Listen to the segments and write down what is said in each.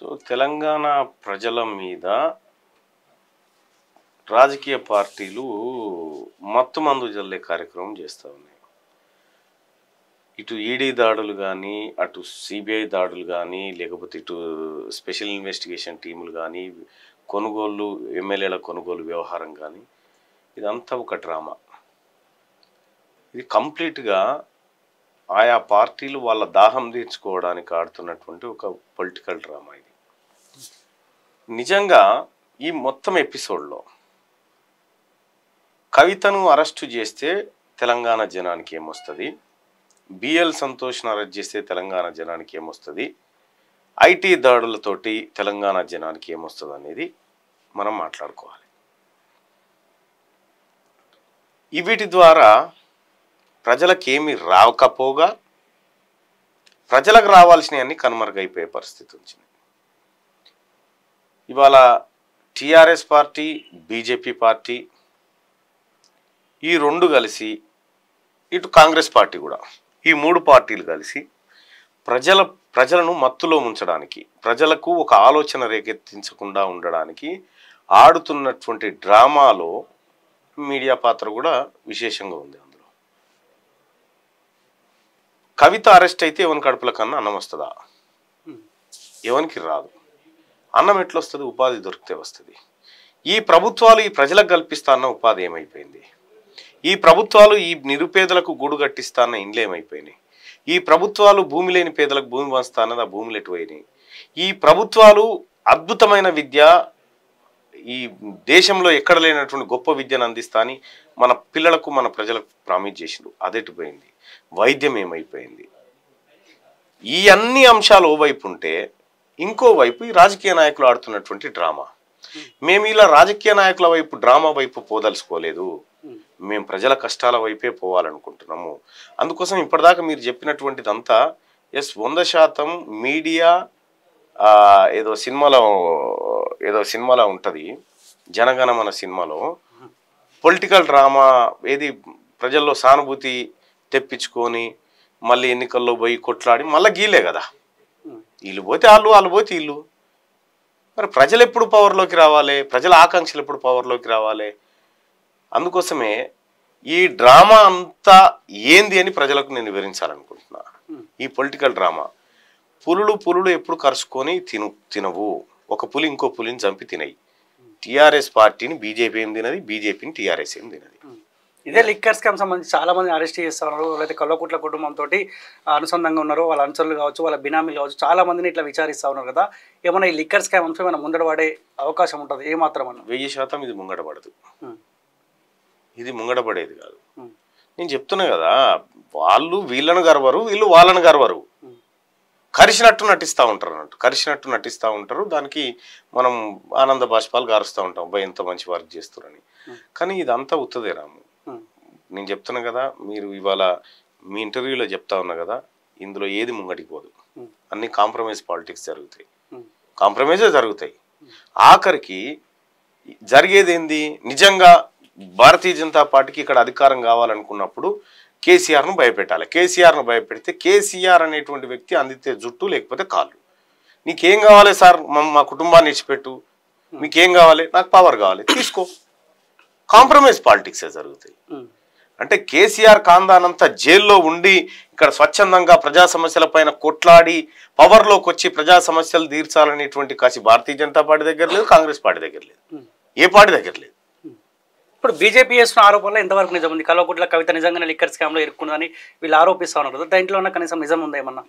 so Telangana ప్రజల మీద రాజకీయ పార్టీలు మత్తు మందు జల్లే కార్యక్రమం చేస్తూ ఉన్నాయి ఇటు ఈడీ దాడులు కానీ అటు సిబిఐ దాడులు కానీ లేకపోతే ఇటు స్పెషల్ ఇన్వెస్టిగేషన్ టీములు కానీ కొనుగోళ్ళు ఎమ్మెల్యేల కొనుగోలు వ్యవహారం కానీ ఇదంతా ఒక డ్రామా ఇది కంప్లీట్గా ఆయా పార్టీలు వాళ్ళ దాహం తీర్చుకోవడానికి ఆడుతున్నటువంటి ఒక పొలిటికల్ డ్రామా ఇది నిజంగా ఈ మొత్తం ఎపిసోడ్లో కవితను అరెస్టు చేస్తే తెలంగాణ జనానికి ఏమొస్తుంది బిఎల్ సంతోష్ను అరెస్ట్ చేస్తే తెలంగాణ జనానికి ఏమొస్తుంది ఐటీ దాడులతోటి తెలంగాణ జనానికి ఏమొస్తుంది అనేది మనం మాట్లాడుకోవాలి వీటి ద్వారా ప్రజలకేమీ రాకపోగా ప్రజలకు రావాల్సినవన్నీ కనుమరుగైపోయే పరిస్థితి వచ్చింది ఇవాళ టీఆర్ఎస్ పార్టీ బీజేపీ పార్టీ ఈ రెండు కలిసి ఇటు కాంగ్రెస్ పార్టీ కూడా ఈ మూడు పార్టీలు కలిసి ప్రజల ప్రజలను మత్తులో ఉంచడానికి ప్రజలకు ఒక ఆలోచన రేకెత్తించకుండా ఉండడానికి ఆడుతున్నటువంటి డ్రామాలో మీడియా పాత్ర కూడా విశేషంగా ఉంది కవిత అరెస్ట్ అయితే ఎవరి కడుపుల కన్నా అన్నం వస్తుందా ఎవరికి రాదు అన్నం ఎట్లొస్తుంది ఉపాధి దొరికితే వస్తుంది ఈ ప్రభుత్వాలు ఈ ప్రజలకు కల్పిస్తాన్న ఉపాధి ఏమైపోయింది ఈ ప్రభుత్వాలు ఈ నిరుపేదలకు గూడు కట్టిస్తాన్న ఇండ్లు ఏమైపోయినాయి ఈ ప్రభుత్వాలు భూమి లేని పేదలకు భూమి పంచుతాన్నది ఆ భూములు ఎటుపోయినాయి ఈ ప్రభుత్వాలు అద్భుతమైన విద్య ఈ దేశంలో ఎక్కడ లేనటువంటి గొప్ప విద్యను అందిస్తా అని మన పిల్లలకు మన ప్రజలకు ప్రామిస్ చేసిండు అదెటిపోయింది వైద్యం ఏమైపోయింది ఈ అన్ని అంశాలు ఓవైపు ఉంటే ఇంకోవైపు ఈ రాజకీయ నాయకులు ఆడుతున్నటువంటి డ్రామా మేము ఇలా రాజకీయ నాయకుల వైపు డ్రామా వైపు పోదలుచుకోలేదు మేము ప్రజల కష్టాల వైపే పోవాలనుకుంటున్నాము అందుకోసం ఇప్పటిదాకా మీరు చెప్పినటువంటిదంతా ఎస్ వంద శాతం మీడియా ఏదో సినిమాలో ఏదో సినిమాలో ఉంటుంది జనగణమన సినిమాలో పొలిటికల్ డ్రామా ఏది ప్రజల్లో సానుభూతి తెప్పించుకొని మళ్ళీ ఎన్నికల్లో పోయి కొట్లాడి మళ్ళీ గీలే కదా వీళ్ళు పోతే వాళ్ళు వాళ్ళు పోతే వీళ్ళు మరి ప్రజలు ఎప్పుడు పవర్లోకి రావాలి ప్రజల ఆకాంక్షలు ఎప్పుడు పవర్లోకి రావాలి అందుకోసమే ఈ డ్రామా అంతా ఏంది అని ప్రజలకు నేను వివరించాలనుకుంటున్నా ఈ పొలిటికల్ డ్రామా పులులు పులులు ఎప్పుడు కరుచుకొని తిను తినవు ఒక పులి ఇంకో పులిని చంపి తినాయి టీఆర్ఎస్ పార్టీని బీజేపీ ఏం తినది బీజేపీని టీఆర్ఎస్ ఏం తినది ఇదే లిక్కర్ స్కామ్ సంబంధించి చాలా మంది అరెస్ట్ చేస్తున్నారు లేదా కల్లకుట్ల కుటుంబంతో అనుసంధానంగా ఉన్నారు వాళ్ళ అనుసరులు కావచ్చు వాళ్ళ బినామీలు కావచ్చు చాలా మందిని ఇట్లా విచారిస్తూ ఉన్నారు కదా ఏమైనా ఈ లిక్కర్ స్కామ్ అంశం ఏమైనా ముందడ పడే అవకాశం ఉంటుంది ఏమాత్రం అన్న వెయ్యి శాతం ఇది ముంగడబడదు ఇది ముంగడ పడేది కాదు నేను చెప్తున్నా కదా వాళ్ళు వీళ్ళను గర్వరు వీళ్ళు వాళ్ళను గర్వరు కరిసినట్టు నటిస్తూ ఉంటారు అన్నట్టు కరిసినట్టు నటిస్తూ ఉంటారు దానికి మనం ఆనంద బాష్పాలు గారుస్తూ ఉంటాం అబ్బాయి ఎంత మంచి వర్క్ చేస్తారని కానీ ఇదంతా ఉత్తదే రాము నేను చెప్తున్నా కదా మీరు ఇవాళ మీ ఇంటర్వ్యూలో చెప్తా ఉన్నా కదా ఇందులో ఏది ముంగడిపోదు అన్ని కాంప్రమైజ్ పాలిటిక్స్ జరుగుతాయి కాంప్రమైజే జరుగుతాయి ఆఖరికి జరిగేది ఏంది నిజంగా భారతీయ జనతా పార్టీకి ఇక్కడ అధికారం కావాలనుకున్నప్పుడు కేసీఆర్ను భయపెట్టాలి కేసీఆర్ను భయపెడితే కేసీఆర్ అనేటువంటి వ్యక్తి అందితే జుట్టు లేకపోతే కాళ్ళు నీకేం కావాలి సార్ మా కుటుంబాన్ని ఇచ్చిపెట్టు మీకేం కావాలి నాకు పవర్ కావాలి తీసుకో కాంప్రమైజ్ పాలిటిక్సే జరుగుతాయి అంటే కేసీఆర్ కాందానంతా జైల్లో ఉండి ఇక్కడ స్వచ్ఛందంగా ప్రజా సమస్యల పైన కొట్లాడి పవర్లోకి వచ్చి ప్రజా సమస్యలు తీర్చాలనేటువంటి కాసి భారతీయ జనతా పార్టీ దగ్గర లేదు కాంగ్రెస్ పార్టీ దగ్గర లేదు ఏ పార్టీ దగ్గర లేదు ఇప్పుడు బీజేపీ చేస్తున్న ఆరోపణలో ఎంతవరకు నిజం ఉంది కల్వకుట్ల కవిత నిజంగానే లిక్కర్ స్కామ్లో ఇరుక్కుందని వీళ్ళు ఆరోపిస్తూ ఉన్నారు కదా దాంట్లో ఉన్న కనీసం నిజం ఉందా ఏమన్నా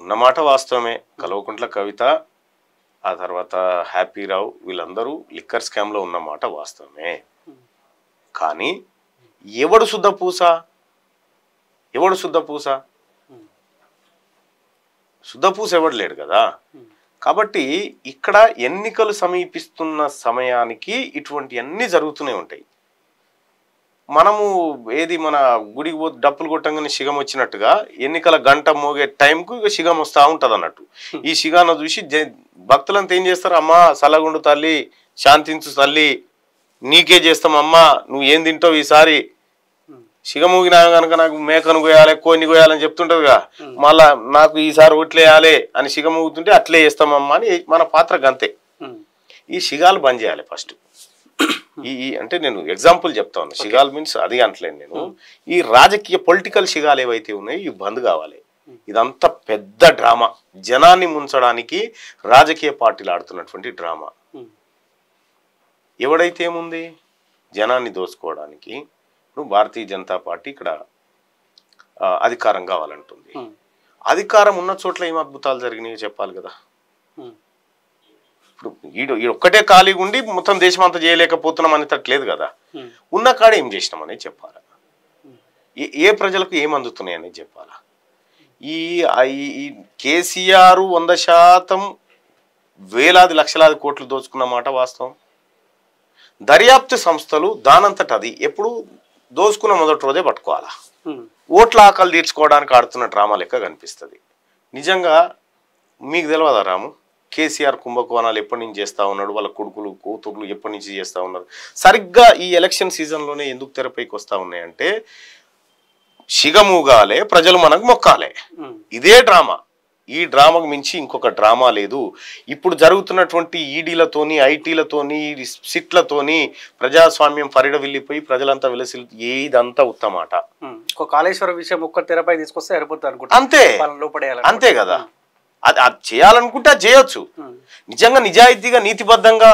ఉన్నమాట వాస్తవమే కల్వకుంట్ల కవిత ఆ తర్వాత హ్యాపీ రావు వీళ్ళందరూ లిక్కర్ స్కామ్లో ఉన్నమాట వాస్తవమే కానీ ఎవడు శుద్ధ పూస ఎవడు శుద్ధ పూస శుద్ధ పూస ఎవడు లేడు కదా కాబట్టి ఇక్కడ ఎన్నికలు సమీపిస్తున్న సమయానికి ఇటువంటి అన్నీ జరుగుతూనే ఉంటాయి మనము ఏది మన గుడికి పోతే డప్పులు కొట్టంగానే శిగం వచ్చినట్టుగా ఎన్నికల గంట మోగే టైంకు ఇక శిగం వస్తూ ఉంటుంది అన్నట్టు ఈ శిగాను చూసి భక్తులంతా ఏం చేస్తారు అమ్మ సలగుండు తల్లి శాంతించు తల్లి నీకే చేస్తాం అమ్మ నువ్వు ఏం తింటావు ఈసారి సిగమూగిన కనుక నాకు మేకను కోయాలి కోయిని కోయాలని చెప్తుంటదిగా మళ్ళా నాకు ఈసారి ఒట్లేయాలి అని సిగమూగుతుంటే అట్లే వేస్తామమ్మా అని మన పాత్ర గంతే ఈ సిగాలు బంద్ చేయాలి ఫస్ట్ ఈ అంటే నేను ఎగ్జాంపుల్ చెప్తాను సిగాల్ మీన్స్ అది అంటలేను నేను ఈ రాజకీయ పొలిటికల్ సిగాలు ఏవైతే ఉన్నాయో ఇవి బంద్ కావాలి ఇదంతా పెద్ద డ్రామా జనాన్ని ముంచడానికి రాజకీయ పార్టీలు ఆడుతున్నటువంటి డ్రామా ఎవడైతే ఏముంది జనాన్ని దోచుకోవడానికి భారతీయ జనతా పార్టీ ఇక్కడ అధికారం కావాలంటుంది అధికారం ఉన్న చోట్ల ఏం అద్భుతాలు జరిగినాయో చెప్పాలి కదా ఇప్పుడు ఈడు ఒక్కటే ఖాళీగా ఉండి మొత్తం దేశం అంతా చేయలేకపోతున్నాం అనేటట్లేదు కదా ఉన్న కాడ ఏం చేసినామని చెప్పాలి ఏ ప్రజలకు ఏం అందుతున్నాయని చెప్పాలా ఈ కేసీఆర్ వంద శాతం వేలాది లక్షలాది కోట్లు దోచుకున్న మాట వాస్తవం దర్యాప్తు సంస్థలు దానంతట అది ఎప్పుడు దోసుకున్న మొదటి రోజే పట్టుకోవాలా ఓట్ల ఆకలి తీర్చుకోవడానికి ఆడుతున్న డ్రామా లెక్క కనిపిస్తుంది నిజంగా మీకు తెలియదా రాము కేసీఆర్ కుంభకోణాలు ఎప్పటి నుంచి చేస్తూ ఉన్నాడు వాళ్ళ కొడుకులు కూతుర్లు ఎప్పటి నుంచి చేస్తూ ఉన్నారు సరిగ్గా ఈ ఎలక్షన్ సీజన్లోనే ఎందుకు తెరపైకి వస్తూ ఉన్నాయంటే షిగమూగాలే ప్రజలు మనకు మొక్కాలే ఇదే డ్రామా ఈ డ్రామాకు మించి ఇంకొక డ్రామా లేదు ఇప్పుడు జరుగుతున్నటువంటి ఈడీలతోని ఐటీలతోని సిట్లతోని ప్రజాస్వామ్యం పరిడ వెళ్ళిపోయి ప్రజలంతా వెలసి ఏదంతా ఉత్తమాట కాళేశ్వర విషయం ఒక్క తెరపై తీసుకొస్తే సరిపోతుంది అనుకుంటా అంతే అంతే కదా అది అది చేయాలనుకుంటే చేయొచ్చు నిజంగా నిజాయితీగా నీతిబద్ధంగా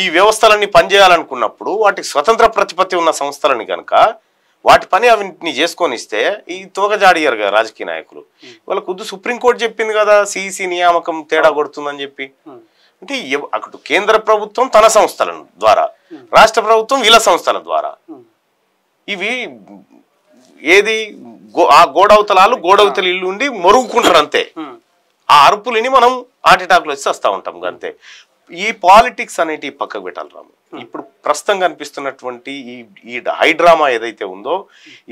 ఈ వ్యవస్థలన్నీ పనిచేయాలనుకున్నప్పుడు వాటికి స్వతంత్ర ప్రతిపత్తి ఉన్న సంస్థలని కనుక వాటి పని అవన్నీ చేసుకొనిస్తే ఇస్తే ఈ తోకజాడియారు కదా రాజకీయ నాయకులు వాళ్ళ కుద్దు సుప్రీంకోర్టు చెప్పింది కదా సిఇసి నియామకం తేడా కొడుతుందని చెప్పి అంటే అక్కడ కేంద్ర ప్రభుత్వం తన సంస్థల ద్వారా రాష్ట్ర ప్రభుత్వం వీళ్ళ సంస్థల ద్వారా ఇవి ఏది ఆ గోడవతలాలు గోడవతల ఇల్లు ఉండి మరుగుకుంటారు అంతే ఆ అరుపులని మనం హార్ట్ అటాక్లు వచ్చి వస్తూ ఉంటాం అంతే ఈ పాలిటిక్స్ అనేటి పక్కకు పెట్టాలి రాము ఇప్పుడు ప్రస్తుతం కనిపిస్తున్నటువంటి ఈ ఈ హై డ్రామా ఏదైతే ఉందో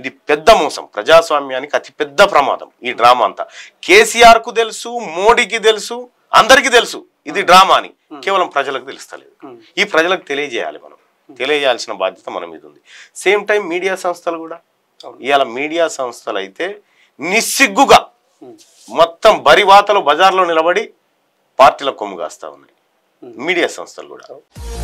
ఇది పెద్ద మోసం ప్రజాస్వామ్యానికి అతి పెద్ద ప్రమాదం ఈ డ్రామా అంతా కేసీఆర్కు తెలుసు మోడీకి తెలుసు అందరికి తెలుసు ఇది డ్రామా అని కేవలం ప్రజలకు తెలుస్తలేదు ఈ ప్రజలకు తెలియజేయాలి మనం తెలియజేయాల్సిన బాధ్యత మన మీద ఉంది సేమ్ టైం మీడియా సంస్థలు కూడా ఇవాళ మీడియా సంస్థలు అయితే నిస్సిగ్గుగా మొత్తం బరివాతలు బజార్లో నిలబడి పార్టీల కొమ్ము కాస్తా ఉన్నాయి మీడియా సంస్థలు కూడా